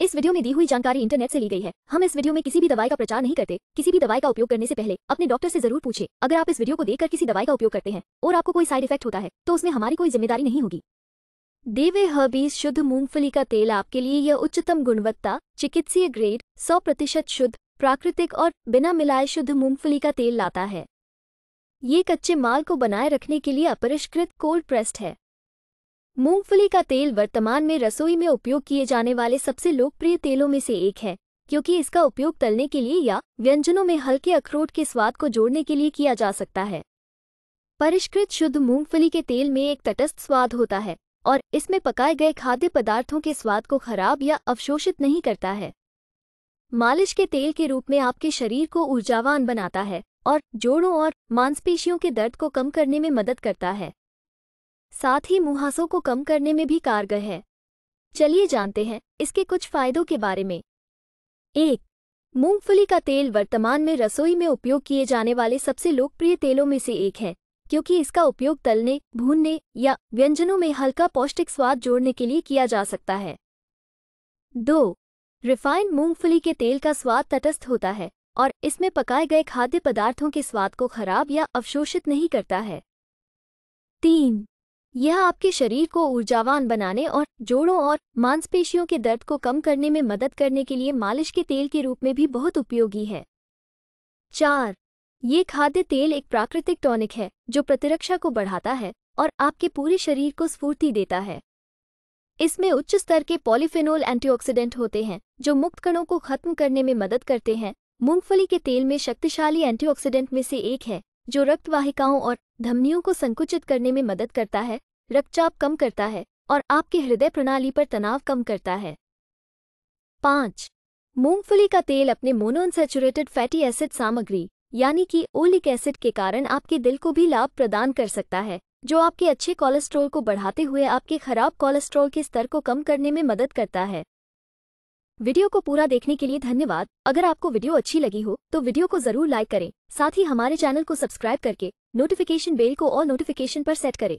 इस वीडियो में दी हुई जानकारी इंटरनेट से ली गई है हम इस वीडियो में किसी भी दवाई का प्रचार नहीं करते किसी भी दवाई का उपयोग करने से पहले अपने डॉक्टर से जरूर पूछे अगर आप इस वीडियो को देखकर किसी दवाई का उपयोग करते हैं और आपको कोई साइड इफेक्ट होता है तो उसमें हमारी कोई जिम्मेदारी नहीं होगी देवे हबीज शुद्ध मूंगफली का तेल आपके लिए यह उच्चतम गुणवत्ता चिकित्सीय ग्रेड सौ प्रतिशत शुद्ध प्राकृतिक और बिना मिलाए शुद्ध मूंगफली का तेल लाता है ये कच्चे माल को बनाए रखने के लिए अपरिष्कृत कोल्ड प्रेस्ड है मूंगफली का तेल वर्तमान में रसोई में उपयोग किए जाने वाले सबसे लोकप्रिय तेलों में से एक है क्योंकि इसका उपयोग तलने के लिए या व्यंजनों में हल्के अखरोट के स्वाद को जोड़ने के लिए किया जा सकता है परिष्कृत शुद्ध मूंगफली के तेल में एक तटस्थ स्वाद होता है और इसमें पकाए गए खाद्य पदार्थों के स्वाद को खराब या अवशोषित नहीं करता है मालिश के तेल के रूप में आपके शरीर को ऊर्जावान बनाता है और जोड़ों और मांसपेशियों के दर्द को कम करने में मदद करता है साथ ही मुहासों को कम करने में भी कारगर है चलिए जानते हैं इसके कुछ फायदों के बारे में एक मूंगफली का तेल वर्तमान में रसोई में उपयोग किए जाने वाले सबसे लोकप्रिय तेलों में से एक है क्योंकि इसका उपयोग तलने भूनने या व्यंजनों में हल्का पौष्टिक स्वाद जोड़ने के लिए किया जा सकता है दो रिफाइंड मूंगफली के तेल का स्वाद तटस्थ होता है और इसमें पकाए गए खाद्य पदार्थों के स्वाद को खराब या अवशोषित नहीं करता है तीन यह आपके शरीर को ऊर्जावान बनाने और जोड़ों और मांसपेशियों के दर्द को कम करने में मदद करने के लिए मालिश के तेल के रूप में भी बहुत उपयोगी है चार ये खाद्य तेल एक प्राकृतिक टॉनिक है जो प्रतिरक्षा को बढ़ाता है और आपके पूरे शरीर को स्फूर्ति देता है इसमें उच्च स्तर के पॉलीफेनोल एंटीऑक्सीडेंट होते हैं जो मुक्त कणों को खत्म करने में मदद करते हैं मूंगफली के तेल में शक्तिशाली एंटीऑक्सीडेंट में से एक है जो रक्तवाहिकाओं और धमनियों को संकुचित करने में मदद करता है रक्तचाप कम करता है और आपके हृदय प्रणाली पर तनाव कम करता है पाँच मूंगफली का तेल अपने मोनोअनसेचुरेटेड फैटी एसिड सामग्री यानी कि ओलिक एसिड के कारण आपके दिल को भी लाभ प्रदान कर सकता है जो आपके अच्छे कोलेस्ट्रॉल को बढ़ाते हुए आपके खराब कोलेस्ट्रॉल के स्तर को कम करने में मदद करता है वीडियो को पूरा देखने के लिए धन्यवाद अगर आपको वीडियो अच्छी लगी हो तो वीडियो को जरूर लाइक करें साथ ही हमारे चैनल को सब्सक्राइब करके नोटिफिकेशन बेल को और नोटिफिकेशन पर सेट करें